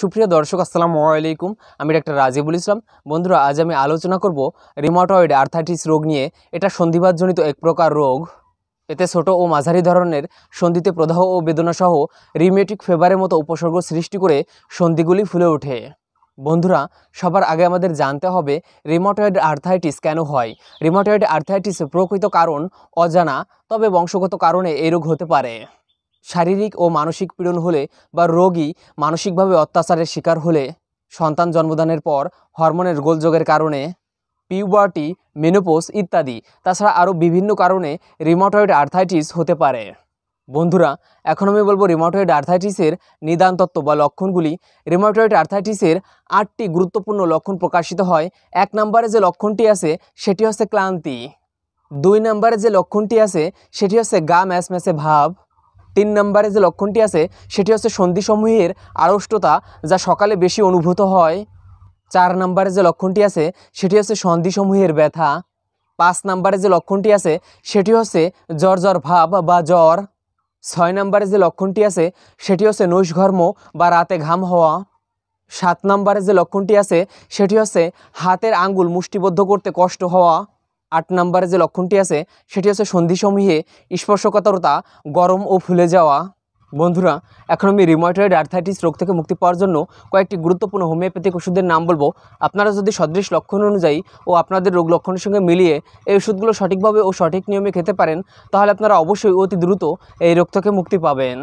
সুপ্রিয় দর্শক আসসালামু আলাইকুম আমি ডাক্তার রাজিবুল ইসলাম বন্ধুরা আজ আমি আলোচনা করব রিমোটয়েড আর্থাইটিস রোগ নিয়ে এটা সন্ধিবাদজনিত এক প্রকার রোগ এতে ছোট ও মাঝারি ধরনের সন্ধিতে প্রদাহ ও বেদনা সহ রিমেটিক ফেভারের মতো উপসর্গ সৃষ্টি করে সন্ধিগুলি ফুলে ওঠে বন্ধুরা সবার আগে আমাদের জানতে হবে রিমোটয়েড আর্থাইটিস কেন হয় রিমোটয়েড আর্থাইটিসের প্রকৃত কারণ অজানা তবে বংশগত কারণে এই রোগ হতে পারে শারীরিক ও মানসিক পীড়ন হলে বা রোগী মানসিকভাবে অত্যাচারের শিকার হলে সন্তান জন্মদানের পর হরমোনের গোলযোগের কারণে পিউবার্টি মেনোপোস ইত্যাদি তাছাড়া আরও বিভিন্ন কারণে রিমোটয়েড আর্থাইটিস হতে পারে বন্ধুরা এখন আমি বলবো রিমোটয়েড আর্থাইটিসের নিদানতত্ত্ব বা লক্ষণগুলি রিমোটয়েড আর্থাইটিসের আটটি গুরুত্বপূর্ণ লক্ষণ প্রকাশিত হয় এক নম্বরে যে লক্ষণটি আছে সেটি হচ্ছে ক্লান্তি দুই নম্বরে যে লক্ষণটি আছে সেটি হচ্ছে গা ম্যাচ ম্যাচে ভাব তিন নম্বরে যে লক্ষণটি আছে সেটি হচ্ছে সন্ধিসমূহের আড়ষ্টতা যা সকালে বেশি অনুভূত হয় চার নম্বরে যে লক্ষণটি আছে সেটি হচ্ছে সন্ধিসমূহের ব্যথা পাঁচ নম্বরে যে লক্ষণটি আছে সেটি হচ্ছে জ্বর জ্বর ভাব বা জ্বর ছয় নম্বরে যে লক্ষণটি আছে সেটি হচ্ছে নৈশঘর্ম বা রাতে ঘাম হওয়া সাত নম্বরে যে লক্ষণটি আছে সেটি হচ্ছে হাতের আঙ্গুল মুষ্টিবদ্ধ করতে কষ্ট হওয়া আট নাম্বারে যে লক্ষণটি আছে সেটি হচ্ছে সন্ধিসমূহে স্পর্শকতরতা গরম ও ফুলে যাওয়া বন্ধুরা এখন আমি রিমোটয়েড আর্থাইটিস রোগ থেকে মুক্তি পাওয়ার জন্য কয়েকটি গুরুত্বপূর্ণ হোমিওপ্যাথিক ওষুধের নাম বলবো আপনারা যদি সদৃশ লক্ষণ অনুযায়ী ও আপনাদের রোগ লক্ষণের সঙ্গে মিলিয়ে এই ওষুধগুলো সঠিকভাবে ও সঠিক নিয়মে খেতে পারেন তাহলে আপনারা অবশ্যই অতি দ্রুত এই রোগ থেকে মুক্তি পাবেন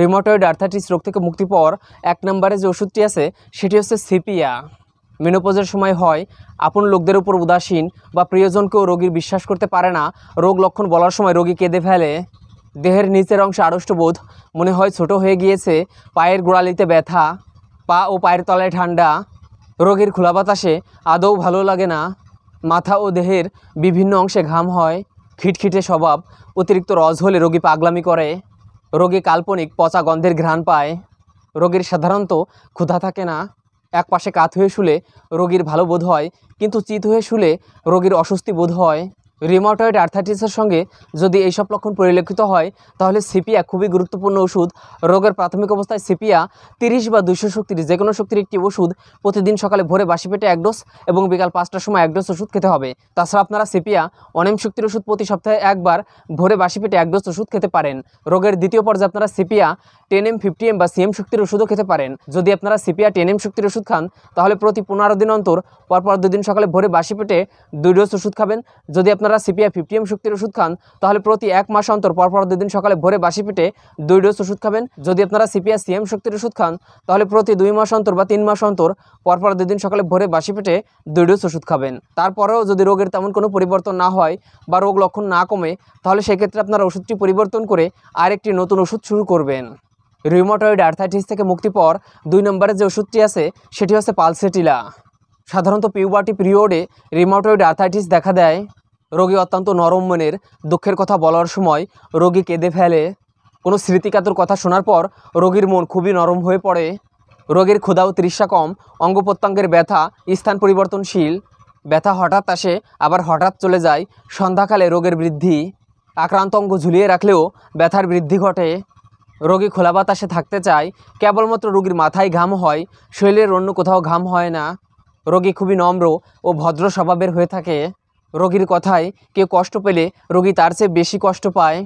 রিমোটয়েড আর্থাইটিস রোগ থেকে মুক্তি পাওয়ার এক নম্বরে যে ওষুধটি আছে সেটি হচ্ছে সিপিয়া মেনোপজের সময় হয় আপন লোকদের উপর উদাসীন বা প্রিয়জনকেও রোগীর বিশ্বাস করতে পারে না রোগ লক্ষণ বলার সময় রোগী কেঁদে ফেলে দেহের নিচের অংশে আড়ষ্টবোধ মনে হয় ছোট হয়ে গিয়েছে পায়ের গোড়ালিতে ব্যথা পা ও পায়ের তলায় ঠান্ডা রোগীর খোলা বাতাসে আদৌ ভালো লাগে না মাথা ও দেহের বিভিন্ন অংশে ঘাম হয় খিটখিটে স্বভাব অতিরিক্ত রজ হলে রোগী পাগলামি করে রোগী কাল্পনিক পচা গন্ধের ঘ্রাণ পায় রোগীর সাধারণত ক্ষুধা থাকে না এক পাশে কাত হয়ে শুলে রোগীর ভালো বোধ হয় কিন্তু চিত হয়ে শুলে রোগীর অস্বস্তি বোধ হয় রিমোটয়েড আর্থাইটিসের সঙ্গে যদি এইসব লক্ষণ পরিলক্ষিত হয় তাহলে সিপিয়া খুবই গুরুত্বপূর্ণ ওষুধ রোগের প্রাথমিক অবস্থায় সিপিয়া তিরিশ বা দুইশো শক্তির যে কোনো শক্তির একটি ওষুধ প্রতিদিন সকালে ভোরে বাসি পেটে এক ডোজ এবং বিকাল পাঁচটার সময় এক ডোস ওষুধ খেতে হবে তাছাড়া আপনারা সিপিয়া অনেম শক্তির ওষুধ প্রতি সপ্তাহে একবার ভোরে বাসি পেটে এক ডোস ওষুধ খেতে পারেন রোগের দ্বিতীয় পর্যায়ে আপনারা sepia ten M fifty M বা সিএম শক্তির ওষুধও খেতে পারেন যদি আপনারা সিপিয়া টেন এম শক্তির ওষুধ খান তাহলে প্রতি পনেরো দিন অন্তর পরপর দুদিন সকালে ভোরে বাসি পেটে দুই ডোস ওষুধ খাবেন যদি আপনারা আপনারা সিপিআই ফিফটি এম শক্তির ওষুধ খান তাহলে প্রতি এক মাস অন্তর পরপর দুদিন সকালে ভোরে বাসি পেটে দুই ডোজ ওষুধ খাবেন যদি আপনারা সিপিআই সিএম শক্তির ওষুধ খান তাহলে প্রতি দুই মাস অন্তর বা তিন মাস অন্তর পরপর দুদিন সকালে ভোরে বাসি পেটে দুই ডোজ ওষুধ খাবেন তারপরেও যদি রোগের তেমন কোনো পরিবর্তন না হয় বা রোগ লক্ষণ না কমে তাহলে সেক্ষেত্রে আপনারা ওষুধটি পরিবর্তন করে আরেকটি নতুন ওষুধ শুরু করবেন রিউমাটয়েড আর্থাইটিস থেকে মুক্তি পর দুই নম্বরের যে ওষুধটি আছে সেটি হচ্ছে পালসেটিলা সাধারণত পিউবার্টি পিরিয়ডে রিমাটয়েড আর্থাইটিস দেখা দেয় রোগী অত্যন্ত নরম মনের দুঃখের কথা বলার সময় রোগী কেঁদে ফেলে কোনো স্মৃতিকাতর কথা শোনার পর রোগীর মন খুবই নরম হয়ে পড়ে রোগীর ক্ষুধাও তৃষ্ণা কম অঙ্গ প্রত্যঙ্গের ব্যথা স্থান পরিবর্তনশীল ব্যথা হঠাৎ আসে আবার হঠাৎ চলে যায় সন্ধ্যাকালে রোগের বৃদ্ধি আক্রান্ত অঙ্গ ঝুলিয়ে রাখলেও ব্যথার বৃদ্ধি ঘটে রোগী খোলা বাতাসে থাকতে চায় কেবলমাত্র রোগীর মাথায় ঘাম হয় শরীরের অন্য কোথাও ঘাম হয় না রোগী খুবই নম্র ও ভদ্র স্বভাবের হয়ে থাকে রোগীর কথায় কেউ কষ্ট পেলে রোগী তার চেয়ে বেশি কষ্ট পায়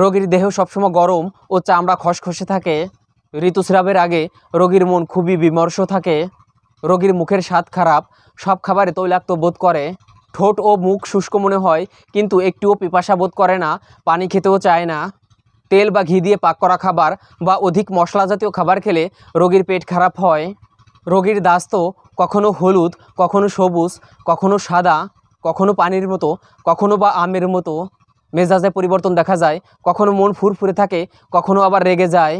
রোগীর দেহ সবসময় গরম ও চামড়া খসখসে থাকে ঋতুস্রাবের আগে রোগীর মন খুবই বিমর্ষ থাকে রোগীর মুখের স্বাদ খারাপ সব খাবারে তৈলাক্ত বোধ করে ঠোঁট ও মুখ শুষ্ক মনে হয় কিন্তু একটুও পিপাসা বোধ করে না পানি খেতেও চায় না তেল বা ঘি দিয়ে পাক করা খাবার বা অধিক মশলা জাতীয় খাবার খেলে রোগীর পেট খারাপ হয় রোগীর দাস্ত কখনো হলুদ কখনো সবুজ কখনো সাদা কখনো পানির মতো কখনো বা আমের মতো মেজাজে পরিবর্তন দেখা যায় কখনো মন ফুরফুরে থাকে কখনো আবার রেগে যায়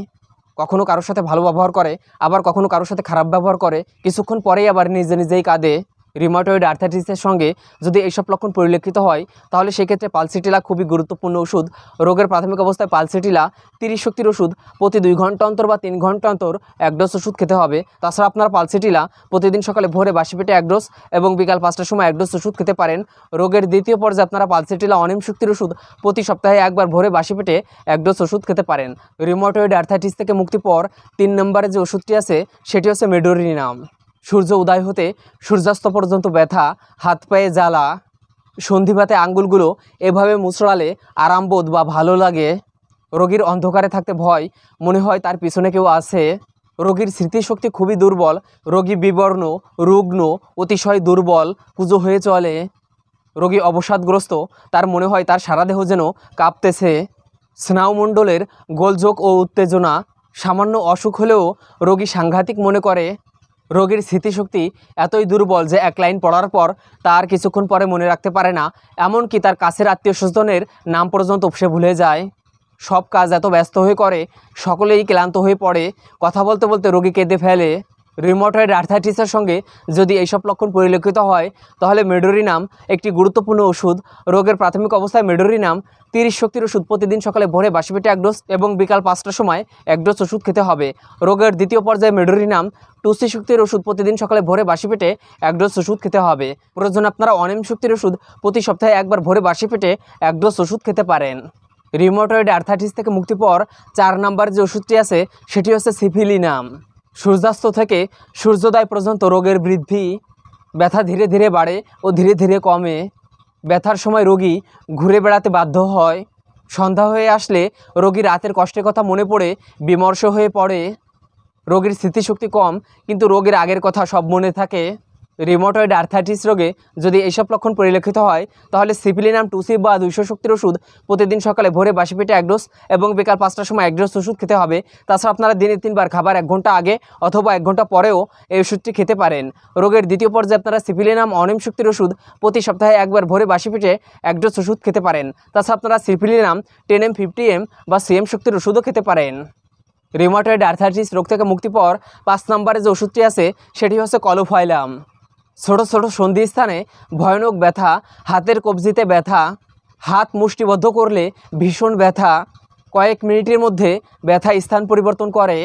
কখনো কারোর সাথে ভালো ব্যবহার করে আবার কখনো কারোর সাথে খারাপ ব্যবহার করে কিছুক্ষণ পরেই আবার নিজে নিজেই কাঁদে রিমাটয়েড আর্থাইটিসের সঙ্গে যদি এইসব লক্ষণ পরিলক্ষিত হয় তাহলে সেক্ষেত্রে পালসিটিলা খুবই গুরুত্বপূর্ণ ওষুধ রোগের প্রাথমিক অবস্থায় পালসিটিলা তিরিশ শক্তির ওষুধ প্রতি দুই ঘন্টা অন্তর বা তিন ঘন্টা অন্তর এক ডোজ ওষুধ খেতে হবে তাছাড়া আপনার পালসিটিলা প্রতিদিন সকালে ভোরে বাসি পেটে এক ডোজ এবং বিকাল পাঁচটার সময় এক ডোজ ওষুধ খেতে পারেন রোগের দ্বিতীয় পর্যায়ে আপনারা পালসিটিলা অনিম শক্তির ওষুধ প্রতি সপ্তাহে একবার ভোরে বাসি পেটে এক ডোজ ওষুধ খেতে পারেন রিমোটয়েড আর্থাইটিস থেকে মুক্তি পর তিন নম্বরে যে ওষুধটি আছে সেটি হচ্ছে মেডোরিনাম সূর্য উদয় হতে সূর্যাস্ত পর্যন্ত ব্যথা হাত পায়ে জ্বালা সন্ধিভাতে আঙ্গুলগুলো এভাবে মুচড়ালে আরামবোধ বা ভালো লাগে রোগীর অন্ধকারে থাকতে ভয় মনে হয় তার পিছনে কেউ আছে রোগীর স্মৃতিশক্তি খুবই দুর্বল রোগী বিবর্ণ রুগ্ন অতিশয় দুর্বল পুজো হয়ে চলে রোগী অবসাদগ্রস্ত তার মনে হয় তার সারা দেহ যেন কাঁপতেছে স্নায়ুমণ্ডলের গোলযোগ ও উত্তেজনা সামান্য অসুখ হলেও রোগী সাংঘাতিক মনে করে রোগীর স্মৃতিশক্তি এতই দুর্বল যে এক লাইন পড়ার পর তার কিছুক্ষণ পরে মনে রাখতে পারে না এমনকি তার কাছের আত্মীয় স্বজনের নাম পর্যন্ত সে ভুলে যায় সব কাজ এত ব্যস্ত হয়ে করে সকলেই ক্লান্ত হয়ে পড়ে কথা বলতে বলতে রোগী কেঁদে ফেলে রিমোটয়েড আর্থাইটিসের সঙ্গে যদি এইসব লক্ষণ পরিলক্ষিত হয় তাহলে মেডোরিনাম একটি গুরুত্বপূর্ণ ওষুধ রোগের প্রাথমিক অবস্থায় নাম তিরিশ শক্তির ওষুধ প্রতিদিন সকালে ভোরে বাসি পেটে এক ডোজ এবং বিকাল পাঁচটার সময় এক ডোজ ওষুধ খেতে হবে রোগের দ্বিতীয় পর্যায়ে নাম টুসি শক্তির ওষুধ প্রতিদিন সকালে ভোরে বাসি পেটে এক ডোজ ওষুধ খেতে হবে প্রয়োজন আপনারা অনিম শক্তির ওষুধ প্রতি সপ্তাহে একবার ভোরে বাসি পেটে এক ডোজ ওষুধ খেতে পারেন রিমোটয়েড আর্থাইটিস থেকে মুক্তি পর চার নাম্বার যে ওষুধটি আছে সেটি হচ্ছে নাম সূর্যাস্ত থেকে সূর্যোদয় পর্যন্ত রোগের বৃদ্ধি ব্যথা ধীরে ধীরে বাড়ে ও ধীরে ধীরে কমে ব্যথার সময় রোগী ঘুরে বেড়াতে বাধ্য হয় সন্ধ্যা হয়ে আসলে রোগী রাতের কষ্টের কথা মনে পড়ে বিমর্ষ হয়ে পড়ে রোগীর স্মৃতিশক্তি কম কিন্তু রোগের আগের কথা সব মনে থাকে রিমোটয়েড আর্থাইটিস রোগে যদি এইসব লক্ষণ পরিলক্ষিত হয় তাহলে সিপিলিনাম টুসি বা দুইশো শক্তির ওষুধ প্রতিদিন সকালে ভোরে বাসি পেটে এক ডোজ এবং বেকার পাঁচটার সময় এক ডোজ ওষুধ খেতে হবে তাছাড়া আপনারা দিনে তিনবার খাবার এক ঘন্টা আগে অথবা এক ঘন্টা পরেও এই ওষুধটি খেতে পারেন রোগের দ্বিতীয় পর্যায়ে আপনারা সিপিলিনাম অনিম শক্তির ওষুধ প্রতি সপ্তাহে একবার ভোরে বাসি পেটে এক ডোজ ওষুধ খেতে পারেন তাছাড়া আপনারা সিপিলিনাম টেন এম ফিফটি এম বা সিএম শক্তির ওষুধও খেতে পারেন রিমোটয়েড আর্থাইটিস রোগ থেকে মুক্তি পর পাঁচ নম্বরে যে ওষুধটি আছে সেটি হচ্ছে কলোফাইলাম ছোট ছোট সন্ধিস্থানে ভয়ানক ব্যথা হাতের কবজিতে ব্যথা হাত মুষ্টিবদ্ধ করলে ভীষণ ব্যথা কয়েক মিনিটের মধ্যে ব্যথা স্থান পরিবর্তন করে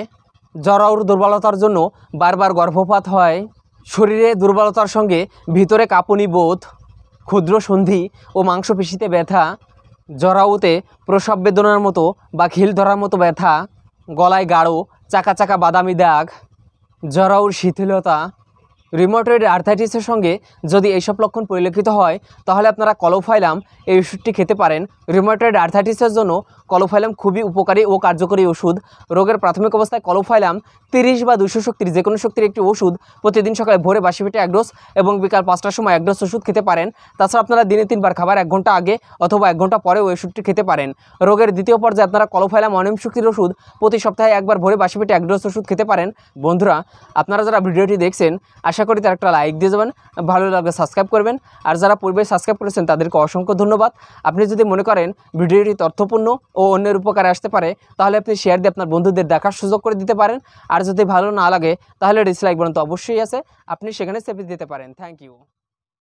জরাউর দুর্বলতার জন্য বারবার গর্ভপাত হয় শরীরে দুর্বলতার সঙ্গে ভিতরে কাঁপুনি বোধ ক্ষুদ্র সন্ধি ও মাংসপেশিতে ব্যথা জরাউতে প্রসব বেদনার মতো বা খিল ধরার মতো ব্যথা গলায় গাঢ় চাকা চাকা বাদামি দাগ জরাউর শিথিলতা রিমোটয়েড আর্থাইটিসের সঙ্গে যদি এইসব লক্ষণ পরিলক্ষিত হয় তাহলে আপনারা কলোফাইলাম এই ওষুধটি খেতে পারেন রিমোটয়েড আর্থাইটিসের জন্য কলোফাইলাম খুবই উপকারী ও কার্যকরী ওষুধ রোগের প্রাথমিক অবস্থায় কলোফাইলাম তিরিশ বা দুশো শক্তির যে কোনো শক্তির একটি ওষুধ প্রতিদিন সকালে ভোরে বাসি পেটে এক ডোজ এবং বিকাল পাঁচটার সময় এক ডোজ ওষুধ খেতে পারেন তাছাড়া আপনারা দিনে তিনবার খাবার এক ঘন্টা আগে অথবা এক ঘন্টা পরে ওই ওষুধটি খেতে পারেন রোগের দ্বিতীয় পর্যায়ে আপনারা কলোফাইলাম অনিম শক্তির ওষুধ প্রতি সপ্তাহে একবার ভোরে বাসি পেটে এক ডোজ ওষুধ খেতে পারেন বন্ধুরা আপনারা যারা ভিডিওটি দেখছেন আশা আশা করি তার একটা লাইক দিয়ে যাবেন ভালো লাগলে সাবস্ক্রাইব করবেন আর যারা পূর্বে সাবস্ক্রাইব করেছেন তাদেরকে অসংখ্য ধন্যবাদ আপনি যদি মনে করেন ভিডিওটি তথ্যপূর্ণ ও অন্যের উপকারে আসতে পারে তাহলে আপনি শেয়ার দিয়ে আপনার বন্ধুদের দেখার সুযোগ করে দিতে পারেন আর যদি ভালো না লাগে তাহলে ডিসলাইক বলুন তো অবশ্যই আছে আপনি সেখানে সেপে দিতে পারেন থ্যাংক ইউ